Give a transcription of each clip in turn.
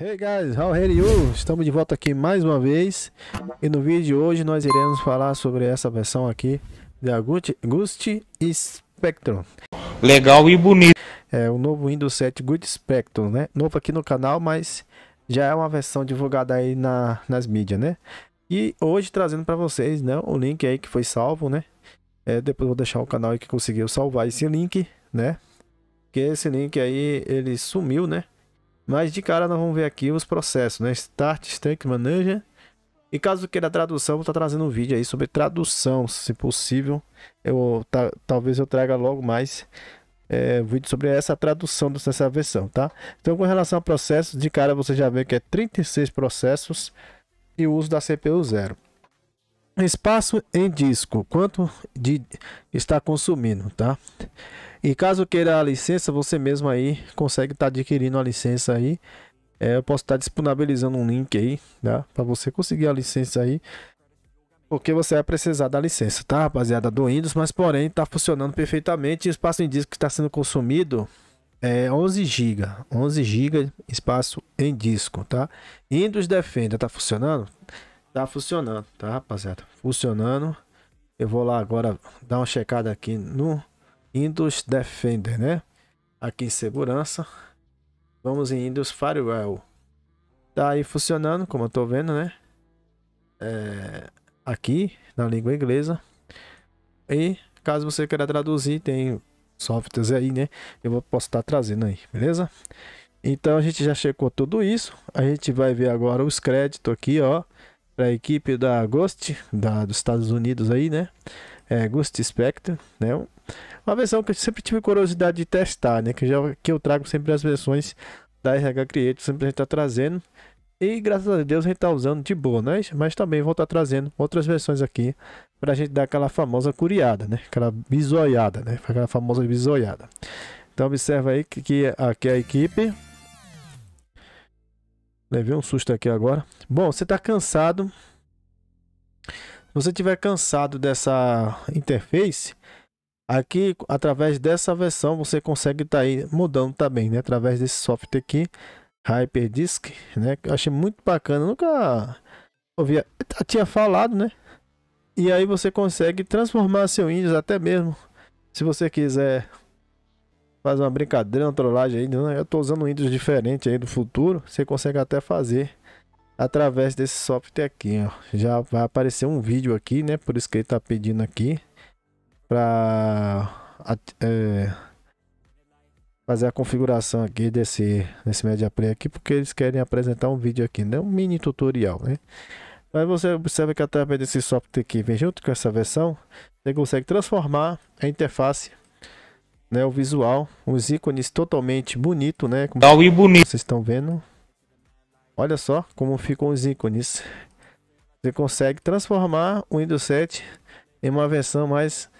Hey guys, how are you? Estamos de volta aqui mais uma vez e no vídeo de hoje nós iremos falar sobre essa versão aqui da Gust Spectrum. Legal e bonito. É o novo Windows 7 Good Spectrum, né? Novo aqui no canal, mas já é uma versão divulgada aí na, nas mídias, né? E hoje trazendo para vocês, né, o link aí que foi salvo, né? É, depois vou deixar o canal aí que conseguiu salvar esse link, né? Que esse link aí ele sumiu, né? Mas de cara nós vamos ver aqui os processos, né? Start, Stack Manager. E caso queira tradução, vou tá estar trazendo um vídeo aí sobre tradução, se possível. Eu, tá, talvez eu traga logo mais é, vídeo sobre essa tradução dessa versão, tá? Então, com relação a processos, de cara você já vê que é 36 processos e o uso da CPU zero espaço em disco, quanto de está consumindo, tá? E caso queira a licença, você mesmo aí consegue estar tá adquirindo a licença aí. É, eu posso estar tá disponibilizando um link aí, tá? Para você conseguir a licença aí. Porque você vai precisar da licença, tá, rapaziada? Do Windows, mas porém está funcionando perfeitamente. espaço em disco que está sendo consumido é 11 GB. 11 GB espaço em disco, tá? Windows Defender está funcionando? Tá funcionando, tá, rapaziada? Funcionando. Eu vou lá agora dar uma checada aqui no Windows Defender, né? Aqui em segurança. Vamos em Windows Firewall. Tá aí funcionando, como eu tô vendo, né? É, aqui na língua inglesa. E caso você queira traduzir, tem softwares aí, né? Eu vou, posso estar tá trazendo aí, beleza? Então a gente já checou tudo isso. A gente vai ver agora os créditos aqui, ó para a equipe da Ghost, da, dos Estados Unidos aí, né? É, Ghost Spectre, né? Uma versão que eu sempre tive curiosidade de testar, né? Que, já, que eu trago sempre as versões da RH Creator, sempre a gente tá trazendo. E graças a Deus a gente tá usando de boa, né? Mas também vou estar tá trazendo outras versões aqui pra gente dar aquela famosa curiada, né? Aquela bisoiada, né? Aquela famosa bisoiada. Então observa aí que, que aqui a equipe Levei um susto aqui agora. Bom, você está cansado. Se você tiver cansado dessa interface, aqui através dessa versão você consegue estar tá aí mudando também, né? Através desse software aqui, HyperDisk, né? Eu achei muito bacana, nunca ouvia, tinha falado, né? E aí você consegue transformar seu Windows até mesmo, se você quiser faz uma brincadeira, uma trollagem aí, eu estou usando um Windows diferente aí do futuro, você consegue até fazer através desse software aqui, ó. Já vai aparecer um vídeo aqui, né? Por isso que ele está pedindo aqui para é, fazer a configuração aqui desse desse Media Player aqui, porque eles querem apresentar um vídeo aqui, né? Um mini tutorial, né? Mas você observa que através desse software que vem junto com essa versão, você consegue transformar a interface né, o visual, os ícones totalmente bonito, né? Como Tal e bonito. Vocês estão vendo? Olha só como ficam os ícones. Você consegue transformar o Windows 7 em uma versão mais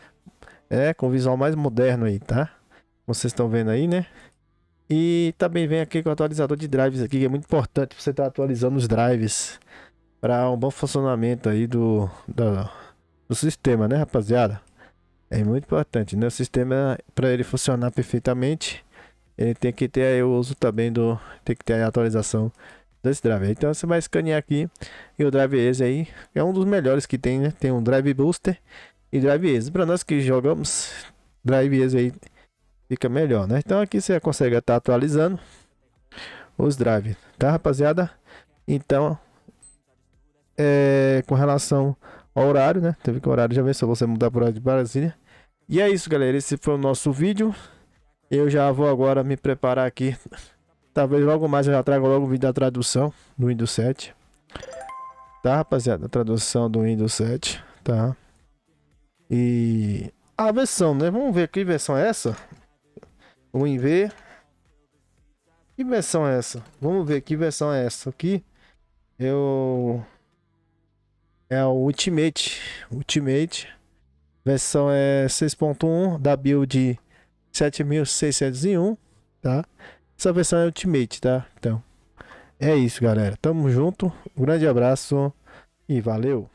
é, com visual mais moderno aí, tá? Vocês estão vendo aí, né? E também vem aqui com o atualizador de drives aqui, que é muito importante você estar tá atualizando os drives para um bom funcionamento aí do, do, do sistema, né, rapaziada? É muito importante, né? O sistema, para ele funcionar perfeitamente, ele tem que ter aí o uso também do... Tem que ter a atualização desse drive. Então você vai escanear aqui e o drive Easy aí é um dos melhores que tem, né? Tem um drive booster e drive Easy. Para nós que jogamos drive Easy aí fica melhor, né? Então aqui você consegue estar tá atualizando os drives, tá rapaziada? Então, é, com relação ao horário, né? Teve que o horário já se você mudar para o horário de Brasília. E é isso, galera. Esse foi o nosso vídeo. Eu já vou agora me preparar aqui. Talvez logo mais eu já traga logo o vídeo da tradução do Windows 7. Tá, rapaziada? A tradução do Windows 7, tá? E a versão, né? Vamos ver que versão é essa. Vamos ver. Que versão é essa? Vamos ver que versão é essa aqui. Eu... É o Ultimate. Ultimate. Versão é 6.1 da build 7601, tá? Essa versão é Ultimate, tá? Então, é isso, galera. Tamo junto. Um grande abraço e valeu!